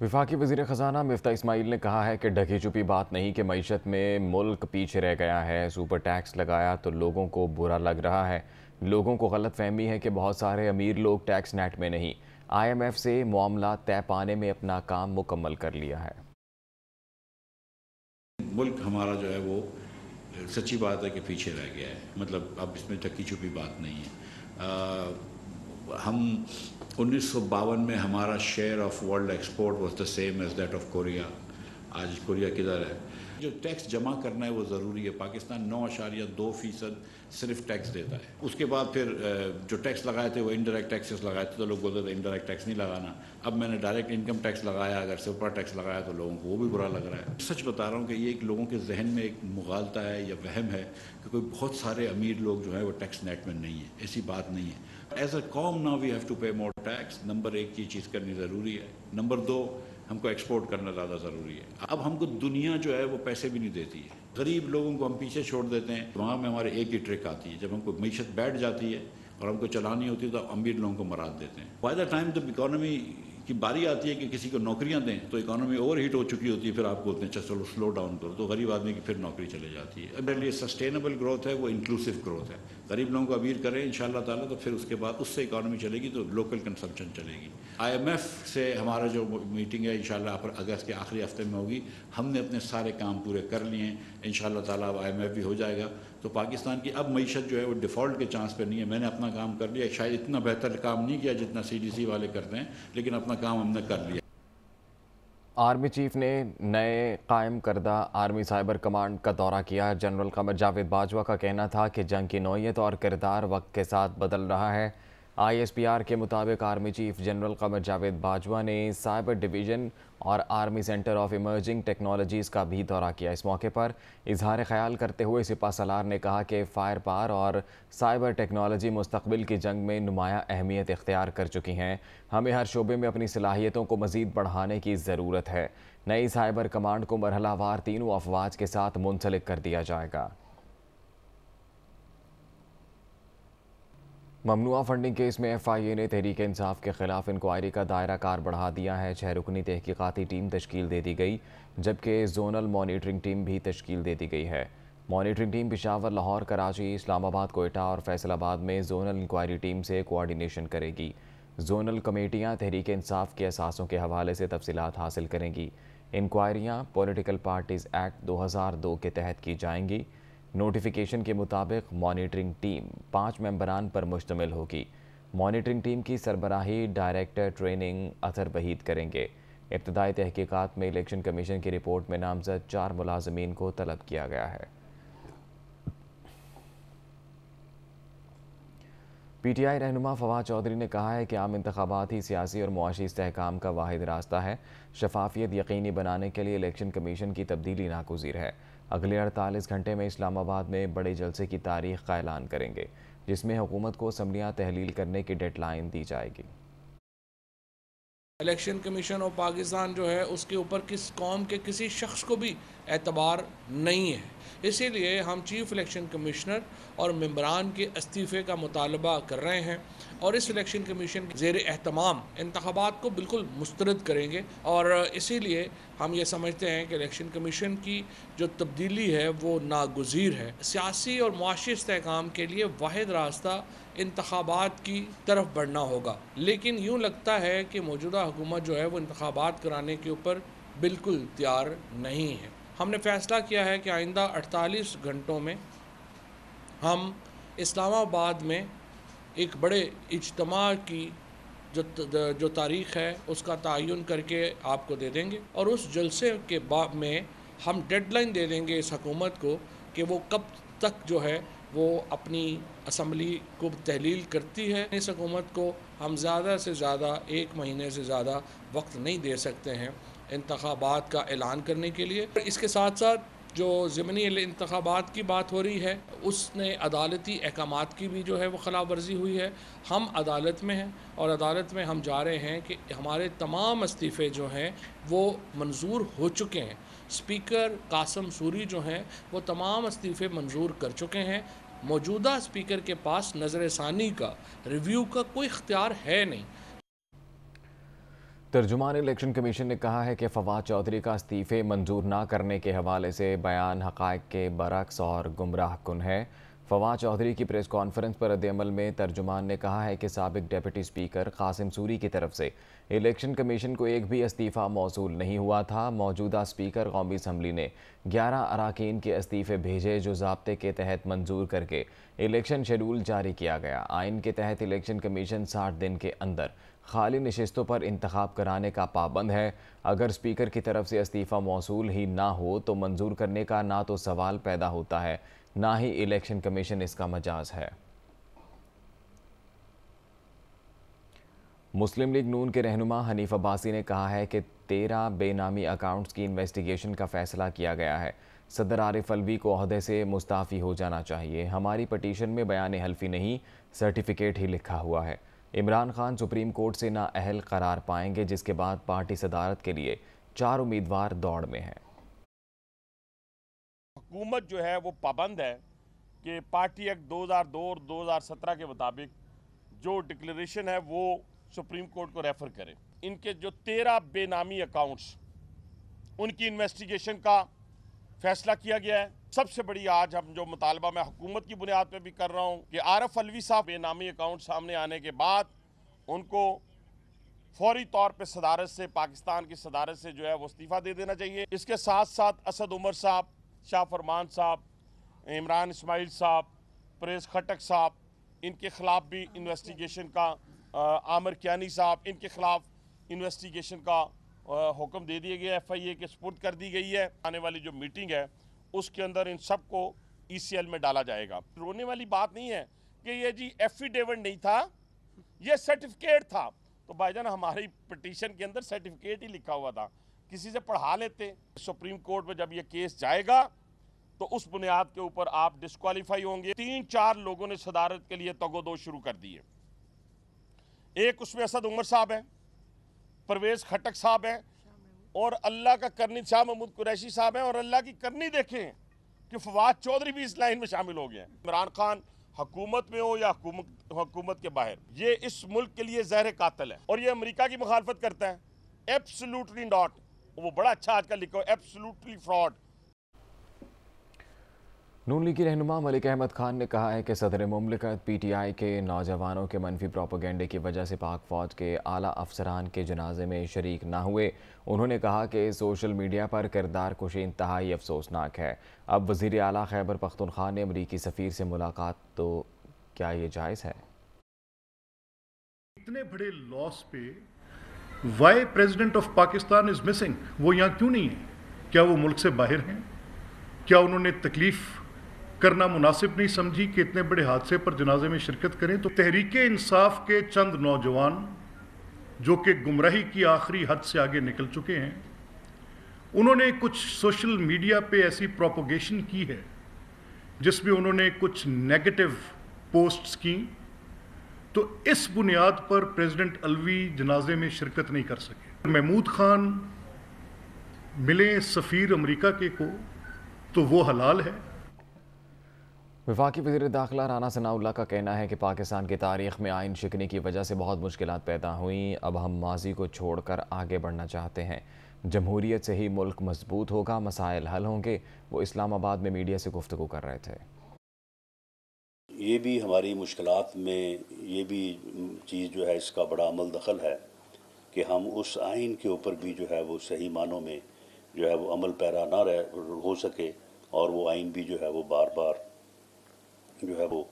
विफाकी वज़ी ख़जाना मफ्ता इसमाइल ने कहा है कि ढकी छुपी बात नहीं कि मीशत में मुल्क पीछे रह गया है सुपर टैक्स लगाया तो लोगों को बुरा लग रहा है लोगों को गलत फहमी है कि बहुत सारे अमीर लोग टैक्स नेट में नहीं आई एम एफ़ से मामला तय पाने में अपना काम मुकम्मल कर लिया है मुल्क हमारा जो है वो सच्ची बात है कि पीछे रह गया है मतलब अब इसमें ढकी छुपी बात नहीं है आ... हम उन्नीस में हमारा share of world export was the same as that of Korea आज कोरिया किधर है जो टैक्स जमा करना है वो ज़रूरी है पाकिस्तान नौ अशारिया दो फीसद सिर्फ टैक्स देता है उसके बाद फिर जो टैक्स लगाए थे वो इनडायरेक्ट टैक्सेस लगाए थे तो लोग बोलते थे इनडायरेक्ट टैक्स नहीं लगाना अब मैंने डायरेक्ट इनकम टैक्स लगाया अगर ऊपर टैक्स लगाया तो लोगों को वो भी बुरा लग रहा है सच बता रहा हूँ कि ये एक लोगों के जहन में एक मुगालता है या वहम है कि कोई बहुत सारे अमीर लोग जो है वो टैक्स नेट में नहीं है ऐसी बात नहीं है एज अ कॉम now we have to pay more tax number एक ये चीज़ करनी ज़रूरी है नंबर दो हमको एक्सपोर्ट करना ज़्यादा ज़रूरी है अब हमको दुनिया जो है वो पैसे भी नहीं देती है गरीब लोगों को हम पीछे छोड़ देते हैं वहाँ में हमारे एक ही ट्रिक आती है जब हमको मीशत बैठ जाती है और हमको चलानी होती है तो अमीर लोगों को मराद देते हैं by the time the economy कि बारी आती है कि किसी को नौकरियां दें तो इकोनॉमी ओवर हीट हो चुकी होती है फिर आप बोलते हैं अच्छा चलो स्लो डाउन करो तो गरीब आदमी की फिर नौकरी चले जाती है मेरे लिए सस्टेनेबल ग्रोथ है वो इंक्लूसिव ग्रोथ है गरीब लोगों को अमीर करें इन ताला तो फिर उसके बाद उससे इकानमी चलेगी तो लोकल कंसम्पन चलेगी आई से हमारा जो मीटिंग है इन पर अगस्त के आखिरी हफ्ते में होगी हमने अपने सारे काम पूरे कर लिए हैं इन शाला तब आई भी हो जाएगा तो पाकिस्तान की अब मीशत जो है वो डिफ़ॉल्ट के चांस पर नहीं है मैंने अपना काम कर लिया शायद इतना बेहतर काम नहीं किया जितना सी वाले करते हैं लेकिन अपना काम हमने कर लिया आर्मी चीफ ने नए कायम करदा आर्मी साइबर कमांड का दौरा किया जनरल कमर जावेद बाजवा का कहना था कि जंग की नौीयत और किरदार वक्त के साथ बदल रहा है आईएसपीआर के मुताबिक army chief general Qamar Javed Bajwa ने साइबर डिवीजन और army centre of emerging technologies का भी दौरा किया इस मौके पर इजहार ख्याल करते हुए सिपा सलार ने कहा कि फायर पार और साइबर टेक्नोलॉजी मुस्तबिल की जंग में नुमाया अहमियत इख्तियार कर चुकी हैं हमें हर शोबे में अपनी सलाहियतों को मज़ीद बढ़ाने की ज़रूरत है नई साइबर कमांड को मरहलावार तीनों अफवाज के साथ मुंसलिक कर दिया जाएगा ममनुआ फंडिंग केस में एफआईए ने तहरीक इंसाफ के खिलाफ इंक्वायरी का दायरा कार बढ़ा दिया है छह रुकनी तहकीकती टीम तश्कील दे दी गई जबकि जोनल मॉनिटरिंग टीम भी तश्कील दे दी गई है मॉनिटरिंग टीम पिशावर लाहौर कराची इस्लामाबाद कोयटा और फैसलाबाद में जोनल इंक्वायरी टीम से कोआर्डीशन करेगी जोनल कमेटियाँ तहरीक इंसाफ के असासों के हवाले से तफसीत हासिल करेंगी इंक्वायरियाँ पोलिटिकल पार्टीज़ एक्ट दो के तहत की जाएंगी नोटिफिकेशन के मुताबिक मॉनिटरिंग टीम पाँच मेंबरान पर मुश्तमिल होगी मॉनिटरिंग टीम की सरबराही डायरेक्टर ट्रेनिंग अतर बहीद करेंगे इब्तदाई तहकीकत में इलेक्शन कमीशन की रिपोर्ट में नामजद चार मुलाजमीन को तलब किया गया है पीटीआई रहनुमा फवाद चौधरी ने कहा है कि आम इंतबात ही सियासी और मुआशी इसकाम का वाद रास्ता है शफाफियत यकीनी बनाने के लिए इलेक्शन कमीशन की तब्दीली नागुजीर है अगले अड़तालीस घंटे में इस्लामाबाद में बड़े जलसे की तारीख का ऐलान करेंगे जिसमें हुकूमत को असम्बलियाँ तहलील करने की डेडलाइन दी जाएगी इलेक्शन कमीशन ऑफ पाकिस्तान जो है उसके ऊपर किस कौम के किसी शख्स को भी एतबार नहीं है इसीलिए हम चीफ़ इलेक्शन कमिश्नर और मम्बरान के इस्तीफ़े का मुतालबा कर रहे हैं और इस इलेक्शन कमीशन के जेर अहतमाम इंतबात को बिल्कुल मुस्रद करेंगे और इसीलिए हम ये समझते हैं कि इलेक्शन कमीशन की जो तब्दीली है वो नागजीर है सियासी और माशी इसकाम के लिए वाद रास्ता इंतबात की तरफ बढ़ना होगा लेकिन यूँ लगता है कि मौजूदा हुकूमत जो है वो इंतबात कराने के ऊपर बिल्कुल तैयार नहीं है हमने फैसला किया है कि आइंदा 48 घंटों में हम इस्लामाबाद में एक बड़े इजतम की जो जो तारीख़ है उसका तयन करके आपको दे देंगे और उस जलसे के बाद में हम डेडलाइन दे देंगे इस हकूमत को कि वो कब तक जो है वो अपनी असम्बली को तहलील करती है इस हकूमत को हम ज़्यादा से ज़्यादा एक महीने से ज़्यादा वक्त नहीं दे सकते हैं इंतबात का ऐलान करने के लिए इसके साथ साथ जो ज़मनी इंतबात की बात हो रही है उसने अदालती अहकाम की भी जो है वो खिलाफ वर्जी हुई है हम अदालत में हैं और अदालत में हम जा रहे हैं कि हमारे तमाम इस्तीफ़े जो हैं वो मंजूर हो चुके हैं स्पीकर कासम सूरी जो हैं वो तमाम इस्तीफ़े मंजूर कर चुके हैं मौजूदा स्पीकर के पास नज़र षानी का रिव्यू का कोई इख्तियार है नहीं तर्जुमान इलेक्शन कमीशन ने कहा है कि फवाद चौधरी का इस्तीफ़े मंजूर ना करने के हवाले से बयान हक़ के बरक्स और गुमराह कन है फवाद चौधरी की प्रेस कॉन्फ्रेंस पर रद्दमल में तर्जुमान ने कहा है कि सबक डेप्टी स्पीकर कासिम सूरी की तरफ से इलेक्शन कमीशन को एक भी इस्तीफ़ा मौसू नहीं हुआ था मौजूदा स्पीकर कौमी असम्बली ने ग्यारह अरकान के इस्तीफ़े भेजे जो जबते के तहत मंजूर करके इलेक्शन शेड्यूल जारी किया गया आइन के तहत इलेक्शन कमीशन साठ दिन के अंदर खाली नशस्तों पर इंतखब कराने का पाबंद है अगर स्पीकर की तरफ से इस्तीफ़ा मौसू ही ना हो तो मंजूर करने का ना तो सवाल पैदा होता है ना ही इलेक्शन कमीशन इसका मजाज है मुस्लिम लीग नून के रहनुमा हनीफ अब्बासी ने कहा है कि तेरह बेनामी अकाउंट्स की इन्वेस्टिगेशन का फैसला किया गया है सदर आरिफ अलवी को अहदे से मुस्ताफ़ी हो जाना चाहिए हमारी पटिशन में बयान हल्फी नहीं सर्टिफिकेट ही लिखा हुआ है इमरान खान सुप्रीम कोर्ट से अहल करार पाएंगे जिसके बाद पार्टी सदारत के लिए चार उम्मीदवार दौड़ में हैं हुकूमत जो है वो पाबंद है कि पार्टी एक्ट 2002 और 2017 के मुताबिक जो डिक्लेरेशन है वो सुप्रीम कोर्ट को रेफ़र करें इनके जो तेरह बेनामी अकाउंट्स उनकी इन्वेस्टिगेशन का फैसला किया गया है सबसे बड़ी आज हम जो मुतालबा मैं हुकूमत की बुनियाद पर भी कर रहा हूँ कि आरफ अलवी साहब बेनामी अकाउंट सामने आने के बाद उनको फौरी तौर पर सदारत से पाकिस्तान की सदारत से जो है वो इस्तीफ़ा दे देना चाहिए इसके साथ साथ असद उमर साहब शाह फरमान साहब इमरान इसमाइल साहब परेज खटक साहब इनके ख़िलाफ़ भी इन्वेस्टिगेशन का आमिर क्यानी साहब इनके ख़िलाफ़ इन्वेस्टिगेशन का हुक्म दे दिए गए एफ आई ए के सपुर्द कर दी गई है आने वाली जो मीटिंग है उसके अंदर इन सबको ई सी एल में डाला जाएगा रोने वाली बात नहीं है कि ये जी एफिडेविट नहीं था ये सर्टिफिकेट था तो भाईजान हमारी पटिशन के अंदर सर्टिफिकेट ही लिखा हुआ था किसी से पढ़ा लेते सुप्रीम कोर्ट में जब ये केस जाएगा तो उस बुनियाद के ऊपर आप डिस्कालीफाई होंगे तीन चार लोगों ने सदारत के लिए तगोदो शुरू कर दिए एक उसमें असद उमर साहब हैं परवेज खटक साहब हैं और अल्लाह का करनी शाह महमूद कुरैशी साहब हैं और अल्लाह की करनी देखें कि फवाद चौधरी भी इस लाइन में शामिल हो गए हैं इमरान खान हकूमत में हो या हकूमत के बाहर ये इस मुल्क के लिए जहर कातल है और ये अमरीका की मुखालफत करता है एब्सोलूटली नॉट वो बड़ा अच्छा आज का लिखा हो एब्सोलूटली फ्रॉड नून लीग की रहनुमा मलिक अहमद खान ने कहा है कि सदर ममलिकत पी टी आई के नौजवानों के मनफी प्रोपोगेंडे की वजह से पाक फ़ौज के आला अफसरान के जनाजे में शरीक ना हुए उन्होंने कहा कि सोशल मीडिया पर किरदार कुशी इंतहाई अफसोसनाक है अब वजीर अली खैबर पख्तनख्वा ने अमरीकी सफ़ीर से मुलाकात तो क्या ये जायज़ है इतने बड़े लॉस पे why president of Pakistan is missing वो यहाँ क्यों नहीं है क्या वो मुल्क से बाहर हैं क्या उन्होंने तकलीफ़ करना मुनासिब नहीं समझी कि इतने बड़े हादसे पर जनाजे में शिरकत करें तो तहरीक इंसाफ के चंद नौजवान जो कि गुमराही की आखिरी हद से आगे निकल चुके हैं उन्होंने कुछ सोशल मीडिया पे ऐसी प्रोपोगेशन की है जिसमें उन्होंने कुछ नेगेटिव पोस्ट्स की तो इस बुनियाद पर प्रेसिडेंट अलवी जनाजे में शिरकत नहीं कर सके महमूद खान मिले सफ़ीर अमेरिका के को तो वो हलाल है वफाकी वजीर दाखिला राना सनाउल्ला का कहना है कि पाकिस्तान की तारीख में आयन शिकने की वजह से बहुत मुश्किल पैदा हुई अब हम माजी को छोड़ कर आगे बढ़ना चाहते हैं जमहूरीत से ही मुल्क मजबूत होगा मसाइल हल होंगे वो इस्लामाबाद में मीडिया से गुफ्तु कर रहे थे ये भी हमारी मुश्किल में ये भी चीज़ जो है इसका बड़ा अमल दखल है कि हम उस आइन के ऊपर भी जो है वो सही मानों में जो है वो अमल पैरा ना रह हो सके और वो आइन भी जो है वो बार बार जो है वो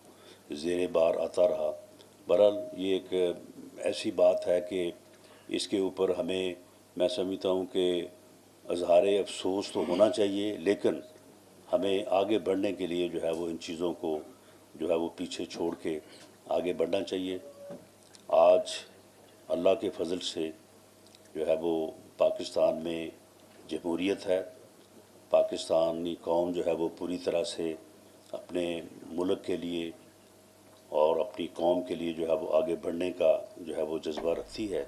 जेर बार आता रहा बहरहाल ये एक ऐसी बात है कि इसके ऊपर हमें मैं समझता हूँ कि अजहार अफसोस तो होना चाहिए लेकिन हमें आगे बढ़ने के लिए जो है वो इन चीज़ों को जो है वो पीछे छोड़ के आगे बढ़ना चाहिए आज अल्लाह के फजल से जो है वो पाकिस्तान में जमहूरीत है पाकिस्तानी कौम जो है वो पूरी तरह से अपने मुल्क के लिए और अपनी कौम के लिए जो है वो आगे बढ़ने का जो है वो जज्बा रखती है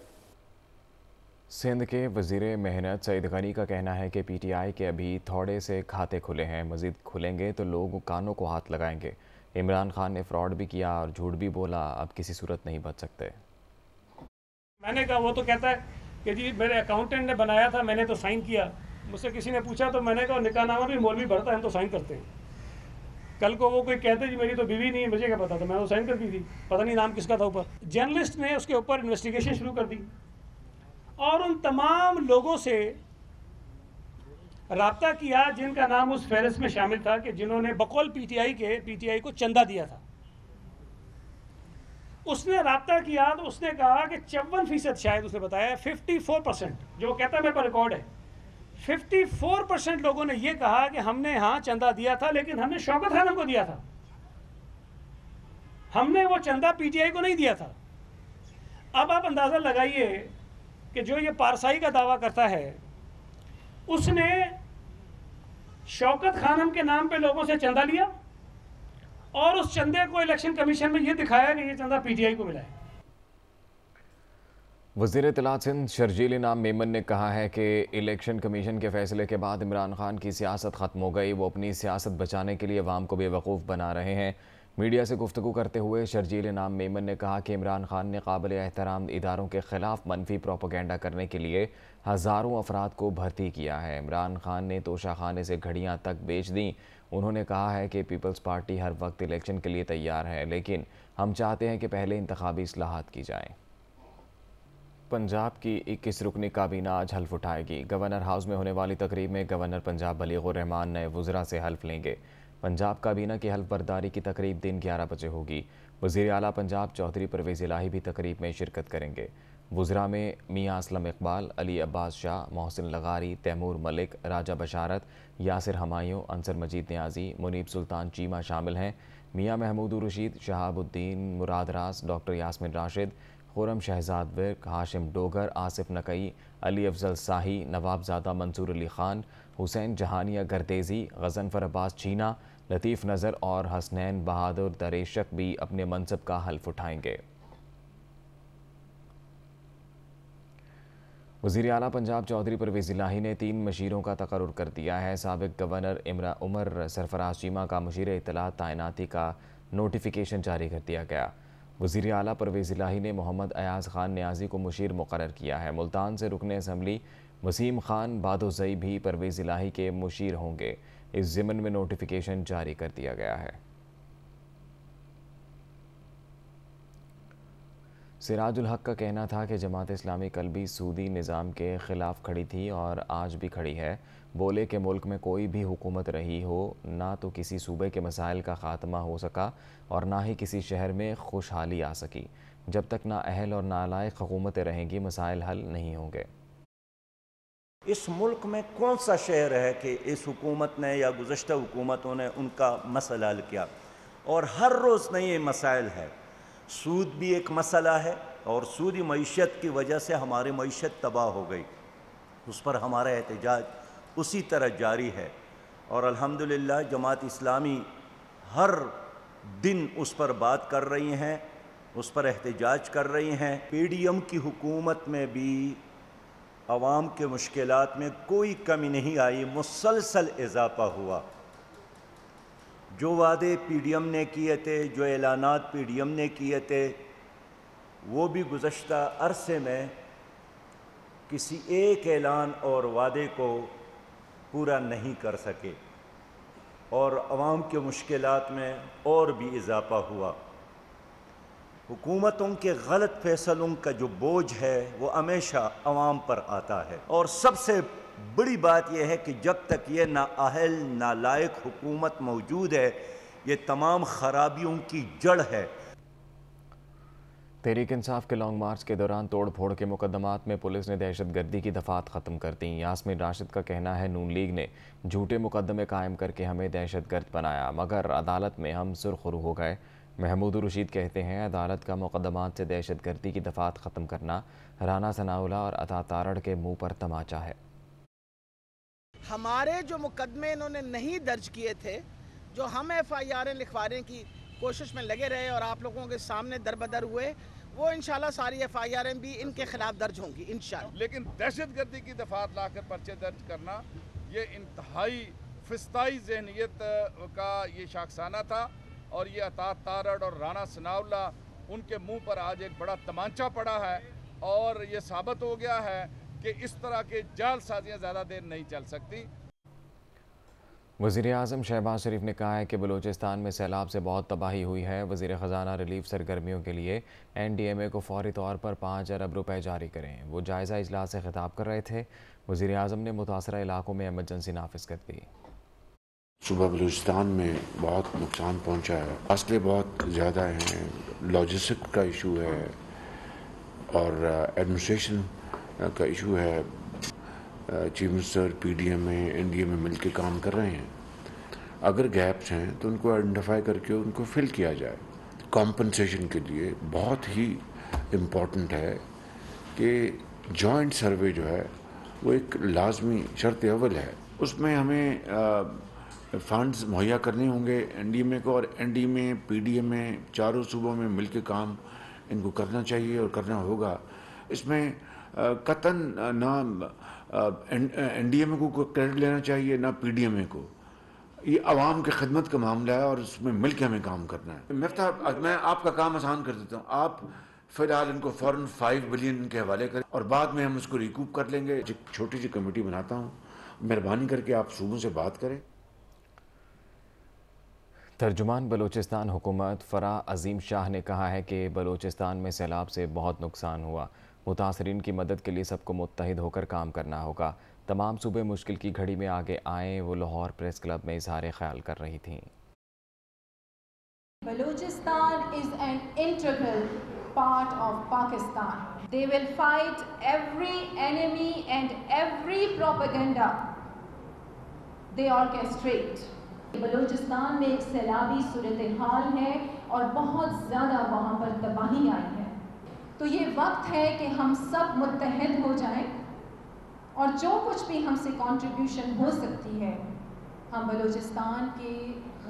सिंध के वजीर मेहनत सईद गनी का कहना है कि पीटीआई के अभी थोड़े से खाते खुले हैं मज़ीद खुलेंगे तो लोग कानों को हाथ लगाएंगे इमरान खान ने फ्रॉड भी किया और झूठ भी बोला अब किसी सूरत नहीं बच सकते मैंने कहा वो तो कहता है कि जी मेरे अकाउंटेंट ने बनाया था मैंने तो साइन किया मुझसे किसी ने पूछा तो मैंने कहा नामा भी मौलवी भरता है हम तो साइन करते हैं कल को वो कोई कहते जी मेरी तो बीवी नहीं है मुझे क्या पता था मैं तो साइन कर दी थी पता नहीं नाम किसका था ऊपर जर्नलिस्ट ने उसके ऊपर इन्वेस्टिगेशन शुरू कर दी और उन तमाम लोगों से रबता किया जिनका नाम उस फहरिस्त में शामिल था कि जिन्होंने बकौल पीटीआई के पीटीआई को चंदा दिया था उसने रबता किया तो उसने कहा कि चौवन फीसद शायद उसने बताया फिफ्टी फोर परसेंट जो कहता है मेरे पर रिकॉर्ड है 54 परसेंट लोगों ने यह कहा कि हमने यहां चंदा दिया था लेकिन हमने शौकत खानम को दिया था हमने वो चंदा पीटीआई को नहीं दिया था अब आप अंदाज़ा लगाइए कि जो ये पारसाई का दावा करता है उसने शौकत खानम के नाम पे लोगों से चंदा लिया और उस चंदे को इलेक्शन कमीशन में ये दिखाया कि ये चंदा पीटीआई को मिला है वजीर तलात सिंह शर्जील इनाम मेमन ने कहा है कि इलेक्शन कमीशन के फैसले के बाद इमरान खान की सियासत ख़त्म हो गई वो अपनी सियासत बचाने के लिए अवाम को बेवकूफ़ बना रहे हैं मीडिया से गुफ्तु करते हुए शर्जील इनाम मेमन ने कहा कि इमरान खान ने काबिल एहतराम इदारों के ख़िलाफ़ मनफी प्रोपोगेंडा करने के लिए हज़ारों अफराद को भर्ती किया है इमरान खान ने तोशा खाने से घड़ियाँ तक बेच दी उन्होंने कहा है कि पीपल्स पार्टी हर वक्त इलेक्शन के लिए तैयार है लेकिन हम चाहते हैं कि पहले इंतबी असलाहत की जाएँ पंजाब की इक्कीस रुकनी काबीना आज हल्फ उठाएगी गवर्नर हाउस में होने वाली तकरीब में गवर्नर पंजाब रहमान नए वज्रा से हल्फ लेंगे पंजाब काबीना की हल्फ बर्दारी की तकरीब दिन 11 बजे होगी वजीर अला पंजाब चौधरी परवेज़ इलाही भी तकरीब में शिरकत करेंगे वज्रा में मियाँ असलम इकबाल अली अब्बास शाह मोहसिन लगारी तैमूर मलिक राजा बशारत यासिर हमायूं अंसर मजीद न्याजी मुनीब सुल्तान चीमा शामिल हैं मियाँ महमूद रशीद शहाबुद्दीन मुराद रास डॉक्टर यासमिन राशिद खुरम शहजाद विर्क हाशिम डोगर आसिफ नकई अली अफजल साही नवाबजादा मंसूर अली खान हुसैन जहानिया गर्देजी गजनफर अब्बास चीना लतीफ़ नज़र और हसनैन बहादुर दरेशक भी अपने मनसब का हल्फ उठाएंगे वजीर अली पंजाब चौधरी परवेज़ इलाही ने तीन मशीरों का तकर कर दिया है सबक गवर्नर इमरा उमर सरफराज चीमा का मशीर इतला तैनाती का नोटिफिकेशन जारी कर दिया गया वजीर अली परवेज़ लाही ने मोहम्मद अयाज़ खान न्याजी को मुशीर मुकर किया है मुल्तान से रुकन असम्बली वसीम खान बादोजई भी परवेज़ लाही के मुशीर होंगे इस ज़मन में नोटिफिकेशन जारी कर दिया गया है सिराजुल हक का कहना था कि जमात इस्लामी कल भी सूदी निज़ाम के ख़िलाफ़ खड़ी थी और आज भी खड़ी है बोले कि मुल्क में कोई भी हुकूमत रही हो ना तो किसी सूबे के मसाइल का ख़ात्मा हो सका और ना ही किसी शहर में खुशहाली आ सकी जब तक ना अहल और नालायक हुकूमतें रहेंगी मसाइल हल नहीं होंगे इस मुल्क में कौन सा शहर है कि इस हुकूमत ने या गुज्त हुकूमतों ने उनका मसला हल किया और हर रोज़ नए मसाइल है सूद भी एक मसला है और सूदी मीशत की वजह से हमारी मीशत तबाह हो गई उस पर हमारा एहतजाज उसी तरह जारी है और अल्हम्दुलिल्लाह जमात इस्लामी हर दिन उस पर बात कर रही हैं उस पर एहतजाज कर रही हैं पीडीएम की हुकूमत में भी आवाम के मुश्किल में कोई कमी नहीं आई मुसलसल इजाफा हुआ जो वादे पीडीएम ने किए थे जो डी पीडीएम ने किए थे वो भी गुज्त अरसे में किसी एक ऐलान और वादे को पूरा नहीं कर सके और आवाम के मुश्किल में और भी इजाफा हुआ हुकूमतों के गलत फैसलों का जो बोझ है वो हमेशा आवाम पर आता है और सबसे बड़ी बात यह है कि जब तक ये ना लायक हुकूमत मौजूद है ये तमाम खराबियों की जड़ है तहरीक इंसाफ के लॉन्ग मार्च के दौरान तोड़ फोड़ के मुकदमात में पुलिस ने दहशत गर्दी की दफात ख़त्म कर दी यासमिन राशिद का कहना है नून लीग ने झूठे मुकदमे कायम करके हमें दहशत गर्द बनाया मगर अदालत में हम सुरखरू हो गए महमूद रशीद कहते हैं अदालत का मुकदमात से दहशत गर्दी की दफात ख़त्म करना राना सनाउला और अता तारड़ के मुँह पर तमाचा है हमारे जो मुकदमे इन्होंने नहीं दर्ज किए थे जो हम एफ आई आर लिखवाने की कोशिश में लगे रहे और आप लोगों के सामने दरबदर हुए वो इनशाला सारी एफ आई आर एम भी इनके खिलाफ दर्ज होंगी इन लेकिन दहशत गर्दी की दफात ला कर पर्चे दर्ज करना ये इंतहाई फिस्ताई जहनीत का ये शाखसाना था और ये अतात तारड़ और राना सनावला उनके मुंह पर आज एक बड़ा तमांचा पड़ा है और ये साबित हो गया है कि इस तरह के जाल साजियाँ ज़्यादा देर नहीं चल सकती वजीर अजम शहबाज शरीफ ने कहा है कि बलूचिस्तान में सैलाब से बहुत तबाही हुई है वजीर ख़जाना रिलीफ सरगर्मियों के लिए एन डी एम ए को फौरी तौर पर पाँच अरब रुपये जारी करें वो जायज़ा अजलास से खिताब कर रहे थे वजीर अजम ने मुतासर इलाकों में एमरजेंसी नाफिज कर दी सुबह बलूचिस्तान में बहुत नुकसान पहुँचा है असले बहुत ज़्यादा हैं लॉजिस्टिक का इशू है और एडमिनिस्ट्रेशन का इशू है चीफ मिनिस्टर पी में एन में मिलकर काम कर रहे हैं अगर गैप्स हैं तो उनको आइडेंटिफाई करके उनको फिल किया जाए कॉम्पनसेशन के लिए बहुत ही इम्पॉर्टेंट है कि जॉइंट सर्वे जो है वो एक लाजमी शर्त अवल है उसमें हमें फंड्स मुहैया करने होंगे एन डी में को और एन डी में पी डी में चारों सूबों में मिल के काम इनको करना चाहिए और करना होगा इसमें कतन ना एन डी एम ए को क्रेडिट लेना चाहिए ना पी डी एम ए को ये आवाम की खदमत का मामला है और उसमें मिल के हमें काम करना है मफ्ता मैं आपका काम आसान कर देता हूँ आप फिलहाल इनको फ़ौरन फाइव बिलियन के हवाले करें और बाद में हम उसको रिकूप कर लेंगे एक छोटी सी कमेटी बनाता हूँ मेहरबानी करके आप सूबों से बात करें तर्जुमान बलोचिस्तान हुकूमत फ़रा अज़ीम शाह ने कहा है कि बलोचिस्तान में सैलाब से बहुत नुकसान हुआ मुतासरीन की मदद के लिए सबको मुतहद होकर काम करना होगा तमाम सूबे मुश्किल की घड़ी में आगे आए वो लाहौर प्रेस क्लब में इजहार ख्याल कर रही थी Balochistan is an integral part of Pakistan. They will fight every enemy and every propaganda they orchestrate. Balochistan mein ek salabi surat-e-haal hai aur bahut zyada wahan par tabahi aayi hai. तो ये वक्त है कि हम सब मुतहद हो जाएं और जो कुछ भी हमसे कंट्रीब्यूशन हो सकती है हम बलूचिस्तान के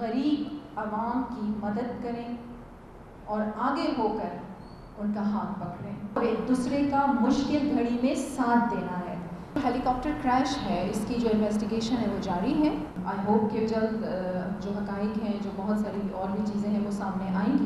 गरीब आवाम की मदद करें और आगे होकर उनका हाथ पकड़ें और एक दूसरे का मुश्किल घड़ी में साथ देना है हेलीकॉप्टर क्रैश है इसकी जो इन्वेस्टिगेशन है वो जारी है आई होप कि जल्द जो हकाइक हैं जो बहुत सारी और भी चीज़ें हैं वो सामने आएंगी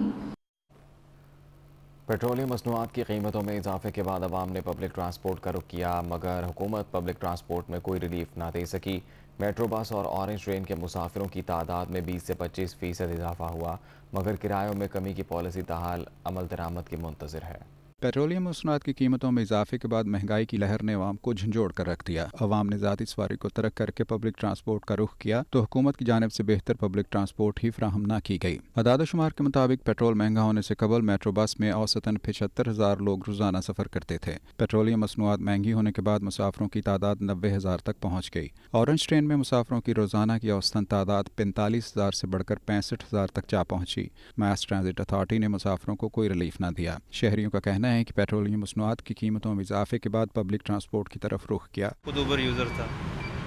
पेट्रोलियम मसनूआत की कीमतों में इजाफे के बाद आवाम ने पब्लिक ट्रांसपोर्ट का रुख किया मगर हुकूमत पब्लिक ट्रांसपोर्ट में कोई रिलीफ ना दे सकी मेट्रो बस और ऑरेंज ट्रेन के मुसाफिरों की तादाद में 20 से 25 फीसद इजाफा हुआ मगर किरायों में कमी की पॉलिसी तहाल अमल दरामद की मुंतजर है पेट्रोलियम मसनूआत की कीमतों में इजाफे के बाद महंगाई की लहर ने आवाम को झंझोड़ कर रख दिया अवाम ने ज़ाती सवारी को तरक करके पब्लिक ट्रांसपोर्ट का रुख किया तो हुकूमत की जानब से बेहतर पब्लिक ट्रांसपोर्ट ही फ्राहम न की गई अदाद शुमार के मुताबिक पेट्रोल महंगा होने से कबल मेट्रो बस में औसतन पिछहत्तर हजार लोग रोजाना सफर करते थे पेट्रोलियम मसनूआत महंगी होने के बाद मुसाफरों की तादाद नब्बे हजार तक पहुँच गई ऑरेंज ट्रेन में मुसाफरों की रोजाना की औसतन तादाद पैंतालीस हजार से बढ़कर पैंसठ हजार तक जा पहुंची मैस ट्रांजिट अथॉरिटी ने मुसाफरों को कोई रिलीफ न दिया शहरियों का कहना है कि पेट्रोलियम मसनूआत की कीमतों में इजाफे के बाद पब्लिक ट्रांसपोर्ट की तरफ रुख किया खुद ऊबर यूज़र था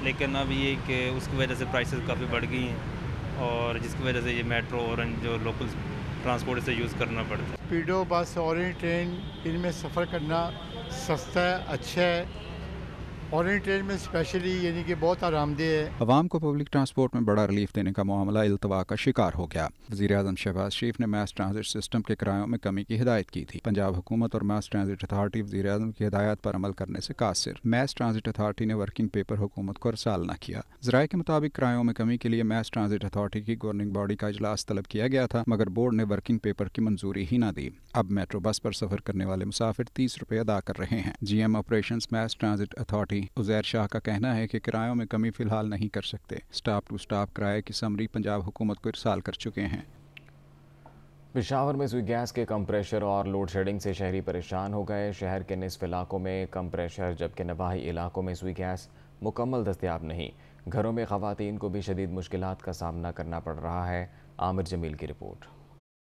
लेकिन अब ये कि उसकी वजह से प्राइस काफ़ी बढ़ गई हैं और जिसकी वजह से ये मेट्रो और जो लोकल ट्रांसपोर्ट से यूज़ करना पड़ता है स्पीडो बस और ट्रेन इनमें सफ़र करना सस्ता है अच्छा है फॉरन ट्रेन में स्पेशली यानी कि बहुत आरामदेह है आवाम को पब्लिक ट्रांसपोर्ट में बड़ा रिलीफ देने का मामला अल्तवा का शिकार हो गया वजी अजम शहबाज शरीफ ने मास ट्रांजिट सिस्टम के किरायों में कमी की हिदायत की थी पंजाब हुकूमत और मास ट्रांजिट अथार्टी वजी अजम की हिदायत पर अमल करने से कासिर मास ट्रांजिट अथार्टी ने वर्किंग पेपर हुकूमत को रसाल न किया जराये के मुताबिक किरायों में कमी के लिए मास ट्रांजिट अथार्टी की गवर्निंग बॉडी का अजलास तलब किया गया था मगर बोर्ड ने वर्किंग पेपर की मंजूरी ही न दी अब मेट्रो बस पर सफर करने वाले मुसाफिर तीस रुपये अदा कर रहे हैं G M operation mass transit authority कमी उजैर शाह का कहना है कि किरायों में कमी फिलहाल नहीं कर सकते स्टाफ टू स्टाफ किराए की समरी पंजाब हुकूमत को इरसाल कर चुके हैं पिशावर में सुई गैस के कम प्रेशर और लोड शेडिंग से शहरी परेशान हो गए शहर के निसफ इलाकों में कम प्रेशर जबकि नवाही इलाकों में सुई गैस मुकम्मल दस्तियाब नहीं घरों में ख़वातीन को भी शदीद मुश्किल का सामना करना पड़ रहा है आमिर जमील की रिपोर्ट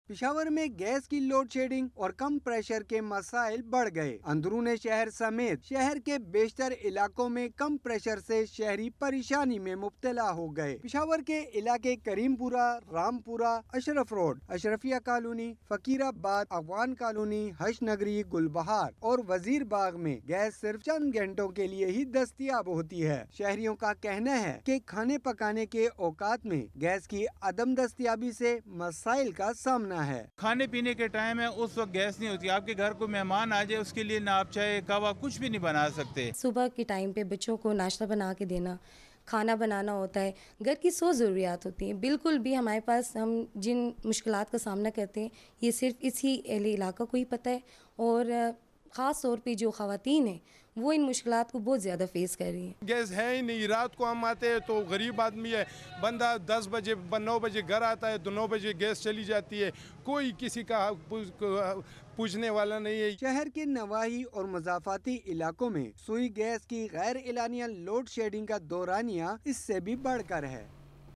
पिशावर में गैस की लोड शेडिंग और कम प्रेशर के मसाइल बढ़ गए अंदरूने शहर समेत शहर के बेशतर इलाकों में कम प्रेशर से शहरी परेशानी में मुब्तला हो गए पिशावर के इलाके Karimpura Rampura Ashraf road Ashrafia colony Faqirabad Afwan colony Hashtnagri Gulbahar और वजीर बाग में गैस सिर्फ चंद घंटों के लिए ही दस्तियाब होती है शहरियों का कहना है की खाने पकाने के औकात में गैस की अदम दस्तियाबी ऐसी मसाइल का सामना करना है खाने पीने के टाइम है उस वक्त गैस नहीं होती आपके घर को मेहमान आ जाए उसके लिए ना आप चाहे कवा कुछ भी नहीं बना सकते सुबह के टाइम पे बच्चों को नाश्ता बना के देना खाना बनाना होता है घर की सौ ज़रूरियात होती हैं बिल्कुल भी हमारे पास हम जिन मुश्किल का सामना करते हैं ये सिर्फ इसी इलाका को ही पता है और ख़ास तौर पर जो ख़वान हैं वो इन मुश्किल को बहुत ज़्यादा फेस कर रही है गैस है ही नहीं रात को हम आते हैं तो गरीब आदमी है बंदा दस बजे नौ बजे घर आता है तो नौ बजे गैस चली जाती है कोई किसी का पूछने वाला नहीं है शहर के नवाही और मजाफाती इलाकों में सुई गैस की गैर एलानिया लोड शेडिंग का दौरानिया इससे भी बढ़कर है